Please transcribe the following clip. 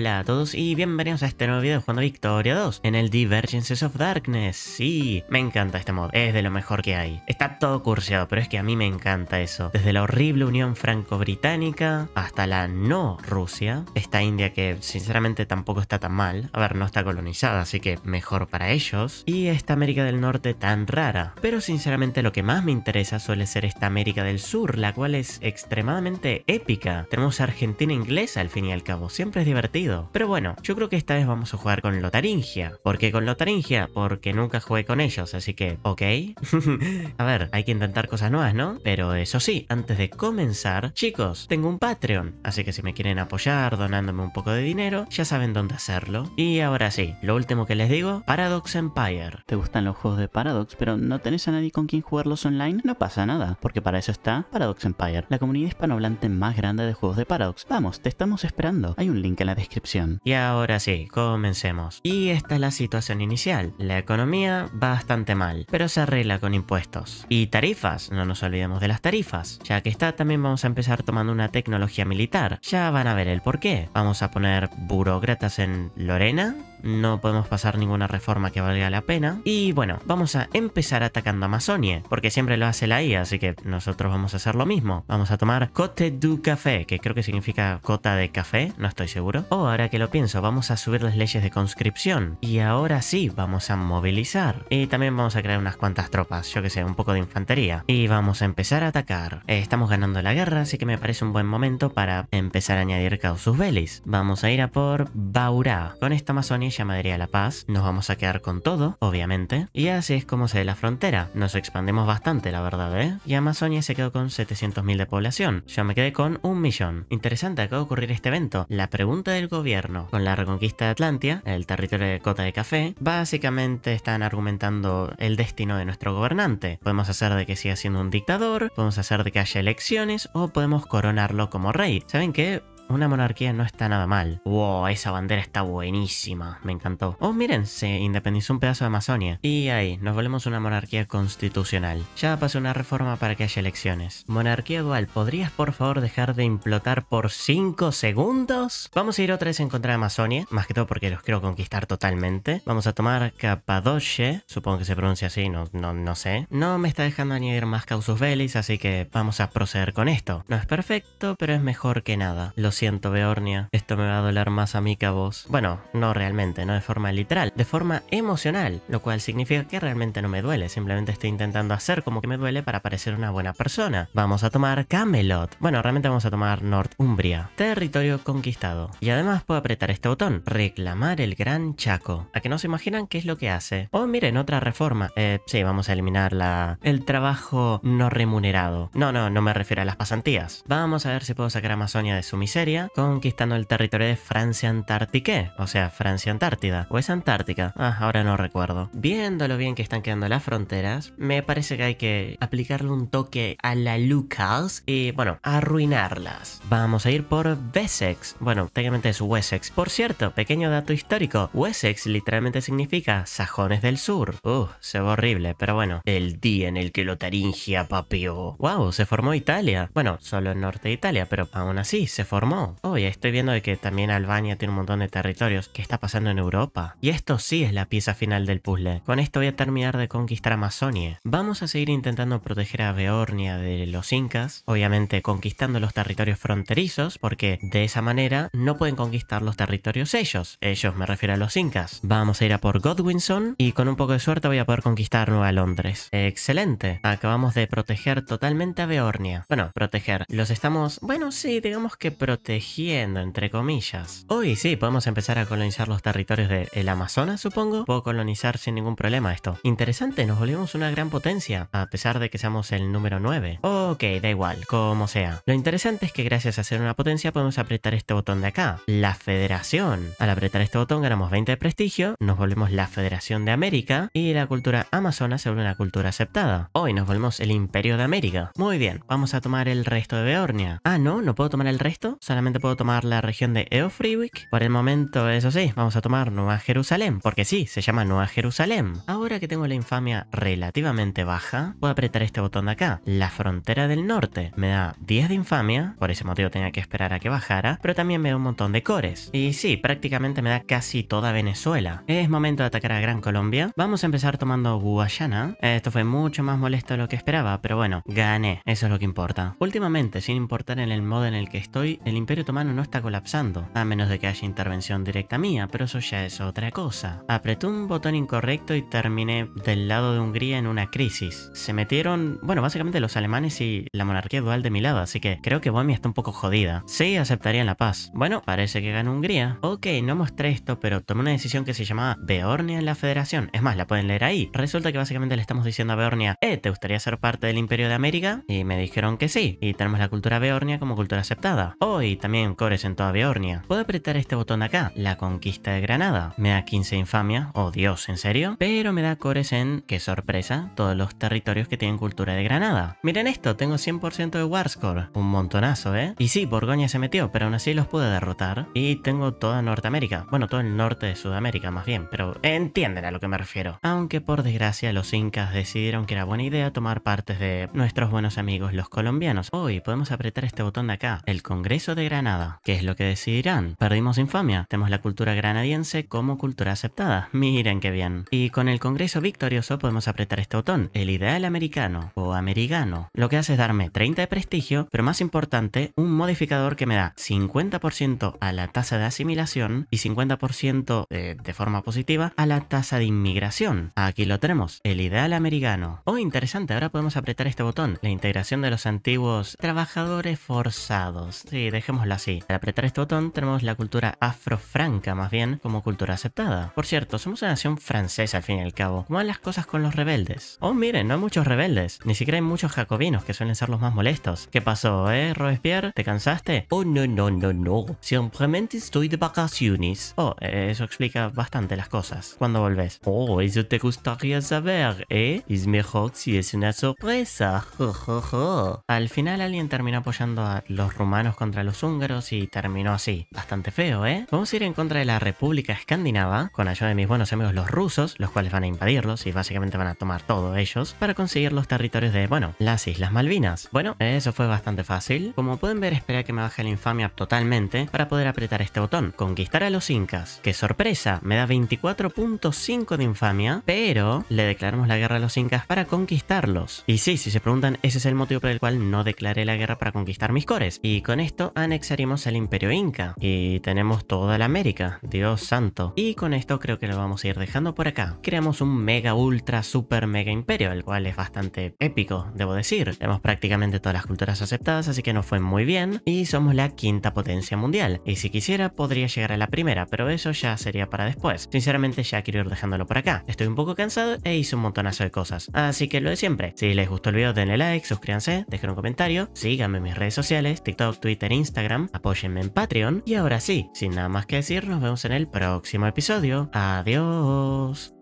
Hola a todos y bienvenidos a este nuevo video de jugando Victoria 2 en el Divergences of Darkness. Sí, me encanta este mod, es de lo mejor que hay. Está todo curseado, pero es que a mí me encanta eso. Desde la horrible Unión Franco-Británica hasta la no Rusia. Esta India que sinceramente tampoco está tan mal. A ver, no está colonizada, así que mejor para ellos. Y esta América del Norte tan rara. Pero sinceramente lo que más me interesa suele ser esta América del Sur, la cual es extremadamente épica. Tenemos Argentina inglesa al fin y al cabo, siempre es divertido. Pero bueno, yo creo que esta vez vamos a jugar con Lotaringia. ¿Por qué con Lotaringia? Porque nunca jugué con ellos, así que, ok. a ver, hay que intentar cosas nuevas, ¿no? Pero eso sí, antes de comenzar, chicos, tengo un Patreon. Así que si me quieren apoyar donándome un poco de dinero, ya saben dónde hacerlo. Y ahora sí, lo último que les digo, Paradox Empire. ¿Te gustan los juegos de Paradox, pero no tenés a nadie con quien jugarlos online? No pasa nada, porque para eso está Paradox Empire, la comunidad hispanohablante más grande de juegos de Paradox. Vamos, te estamos esperando. Hay un link en la descripción y ahora sí, comencemos. Y esta es la situación inicial. La economía va bastante mal, pero se arregla con impuestos. Y tarifas, no nos olvidemos de las tarifas. Ya que está, también vamos a empezar tomando una tecnología militar. Ya van a ver el porqué. Vamos a poner burócratas en Lorena no podemos pasar ninguna reforma que valga la pena. Y bueno, vamos a empezar atacando a Amazonia, eh, porque siempre lo hace la IA, así que nosotros vamos a hacer lo mismo. Vamos a tomar Cote du Café, que creo que significa cota de café, no estoy seguro. O ahora que lo pienso, vamos a subir las leyes de conscripción. Y ahora sí, vamos a movilizar. Y también vamos a crear unas cuantas tropas, yo que sé, un poco de infantería. Y vamos a empezar a atacar. Eh, estamos ganando la guerra, así que me parece un buen momento para empezar a añadir causus belis. Vamos a ir a por Baura. Con esta Amazonia llamaría La Paz, nos vamos a quedar con todo, obviamente, y así es como se ve la frontera. Nos expandimos bastante, la verdad, ¿eh? Y Amazonia se quedó con 700.000 de población, yo me quedé con un millón. Interesante, acaba de ocurrir este evento. La pregunta del gobierno con la reconquista de Atlantia, el territorio de Cota de Café, básicamente están argumentando el destino de nuestro gobernante. Podemos hacer de que siga siendo un dictador, podemos hacer de que haya elecciones o podemos coronarlo como rey. ¿Saben qué? Una monarquía no está nada mal. Wow, esa bandera está buenísima. Me encantó. Oh, miren, se independizó un pedazo de Amazonia. Y ahí, nos volvemos una monarquía constitucional. Ya pasó una reforma para que haya elecciones. Monarquía dual, ¿podrías por favor dejar de implotar por 5 segundos? Vamos a ir otra vez a encontrar de Amazonia, más que todo porque los quiero conquistar totalmente. Vamos a tomar Capadoche, supongo que se pronuncia así, no, no, no sé. No me está dejando añadir más causus velis, así que vamos a proceder con esto. No es perfecto, pero es mejor que nada. Los siento, Beornia, esto me va a doler más a mí que a vos. Bueno, no realmente, no de forma literal, de forma emocional, lo cual significa que realmente no me duele, simplemente estoy intentando hacer como que me duele para parecer una buena persona. Vamos a tomar Camelot. Bueno, realmente vamos a tomar Northumbria, territorio conquistado. Y además puedo apretar este botón, reclamar el Gran Chaco. ¿A que no se imaginan qué es lo que hace? Oh, miren, otra reforma. Eh, sí, vamos a eliminar la... el trabajo no remunerado. No, no, no me refiero a las pasantías. Vamos a ver si puedo sacar a Amazonia de su miseria conquistando el territorio de Francia Antártica, o sea, Francia Antártida, o es Antártica, ah, ahora no recuerdo. Viendo lo bien que están quedando las fronteras, me parece que hay que aplicarle un toque a la Lucas y, bueno, arruinarlas. Vamos a ir por Wessex, bueno, técnicamente es Wessex. Por cierto, pequeño dato histórico, Wessex literalmente significa sajones del sur. Uh, se ve horrible, pero bueno. El día en el que lo Lotaringia papió. Wow, se formó Italia. Bueno, solo el norte de Italia, pero aún así se formó. Oye, oh, estoy viendo de que también Albania tiene un montón de territorios. ¿Qué está pasando en Europa? Y esto sí es la pieza final del puzzle. Con esto voy a terminar de conquistar Amazonia. Vamos a seguir intentando proteger a Beornia de los incas, obviamente conquistando los territorios fronterizos, porque de esa manera no pueden conquistar los territorios ellos. Ellos me refiero a los incas. Vamos a ir a por Godwinson y con un poco de suerte voy a poder conquistar Nueva Londres. Excelente. Acabamos de proteger totalmente a Beornia. Bueno, proteger. Los estamos, bueno, sí, digamos que proteger Tejiendo, entre comillas. Hoy sí, podemos empezar a colonizar los territorios del Amazonas, supongo. Puedo colonizar sin ningún problema esto. Interesante, nos volvemos una gran potencia, a pesar de que seamos el número 9. Ok, da igual, como sea. Lo interesante es que gracias a ser una potencia podemos apretar este botón de acá, la Federación. Al apretar este botón ganamos 20 de prestigio, nos volvemos la Federación de América y la cultura amazonas se vuelve una cultura aceptada. Hoy nos volvemos el Imperio de América. Muy bien, vamos a tomar el resto de Beornia. Ah, no, no puedo tomar el resto solamente puedo tomar la región de Eofriwick. Por el momento, eso sí, vamos a tomar Nueva Jerusalén, porque sí, se llama Nueva Jerusalén. Ahora que tengo la infamia relativamente baja, puedo apretar este botón de acá, la frontera del norte. Me da 10 de infamia, por ese motivo tenía que esperar a que bajara, pero también me da un montón de cores. Y sí, prácticamente me da casi toda Venezuela. Es momento de atacar a Gran Colombia. Vamos a empezar tomando Guayana. Esto fue mucho más molesto de lo que esperaba, pero bueno, gané. Eso es lo que importa. Últimamente, sin importar en el modo en el que estoy, el Imperio Otomano no está colapsando, a menos de que haya intervención directa mía, pero eso ya es otra cosa. Apreté un botón incorrecto y terminé del lado de Hungría en una crisis. Se metieron, bueno, básicamente los alemanes y la monarquía dual de mi lado, así que creo que Bohemia está un poco jodida. Sí, aceptarían la paz. Bueno, parece que ganó Hungría. Ok, no mostré esto, pero tomé una decisión que se llamaba Beornia en la Federación. Es más, la pueden leer ahí. Resulta que básicamente le estamos diciendo a Beornia, eh, ¿te gustaría ser parte del Imperio de América? Y me dijeron que sí, y tenemos la cultura Beornia como cultura aceptada. Hoy y también cores en toda Beornia. Puedo apretar este botón acá, la conquista de Granada. Me da 15 infamia, oh Dios, ¿en serio? Pero me da cores en, qué sorpresa, todos los territorios que tienen cultura de Granada. Miren esto, tengo 100% de Warscore, un montonazo, ¿eh? Y sí, Borgoña se metió, pero aún así los pude derrotar. Y tengo toda Norteamérica, bueno, todo el norte de Sudamérica más bien, pero entienden a lo que me refiero. Aunque por desgracia los incas decidieron que era buena idea tomar partes de nuestros buenos amigos los colombianos. Hoy podemos apretar este botón de acá, el Congreso de Granada. ¿Qué es lo que decidirán? Perdimos infamia. Tenemos la cultura granadiense como cultura aceptada. Miren qué bien. Y con el Congreso victorioso podemos apretar este botón, el ideal americano o americano. Lo que hace es darme 30 de prestigio, pero más importante, un modificador que me da 50% a la tasa de asimilación y 50% eh, de, forma positiva a la tasa de inmigración. Aquí lo tenemos, el ideal americano. Oh, interesante, ahora podemos apretar este botón, la integración de los antiguos trabajadores forzados. Sí, deja la así. Al apretar este botón tenemos la cultura afrofranca más bien como cultura aceptada. Por cierto, somos una nación francesa al fin y al cabo. ¿Cómo van las cosas con los rebeldes? Oh, miren, no hay muchos rebeldes. Ni siquiera hay muchos jacobinos que suelen ser los más molestos. ¿Qué pasó, eh, Robespierre? ¿Te cansaste? Oh, no, no, no, no. Simplemente estoy de vacaciones. Oh, eh, eso explica bastante las cosas. ¿Cuándo volvés? Oh, eso te gustaría saber, ¿eh? Es mejor si es una sorpresa. Al final alguien termina apoyando a los rumanos contra los húngaros y terminó así. Bastante feo, ¿eh? Vamos a ir en contra de la República Escandinava, con ayuda de mis buenos amigos los rusos, los cuales van a invadirlos y básicamente van a tomar todo ellos, para conseguir los territorios de, bueno, las Islas Malvinas. Bueno, eso fue bastante fácil. Como pueden ver, esperé a que me baje la infamia totalmente para poder apretar este botón. Conquistar a los incas. ¡Qué sorpresa! Me da 24.5 de infamia, pero le declaramos la guerra a los incas para conquistarlos. Y sí, si se preguntan, ese es el motivo por el cual no declaré la guerra para conquistar mis cores. Y con esto han anexaríamos al imperio inca y tenemos toda la América, Dios santo. Y con esto creo que lo vamos a ir dejando por acá. Creamos un mega, ultra, super, mega imperio, el cual es bastante épico, debo decir. Tenemos prácticamente todas las culturas aceptadas, así que nos fue muy bien y somos la quinta potencia mundial. Y si quisiera podría llegar a la primera, pero eso ya sería para después. Sinceramente ya quiero ir dejándolo por acá. Estoy un poco cansado e hice un montonazo de cosas. Así que lo de siempre. Si les gustó el video denle like, suscríbanse, dejen un comentario, síganme en mis redes sociales, TikTok, Twitter, Instagram Instagram, apóyenme en Patreon y ahora sí, sin nada más que decir, nos vemos en el próximo episodio. Adiós.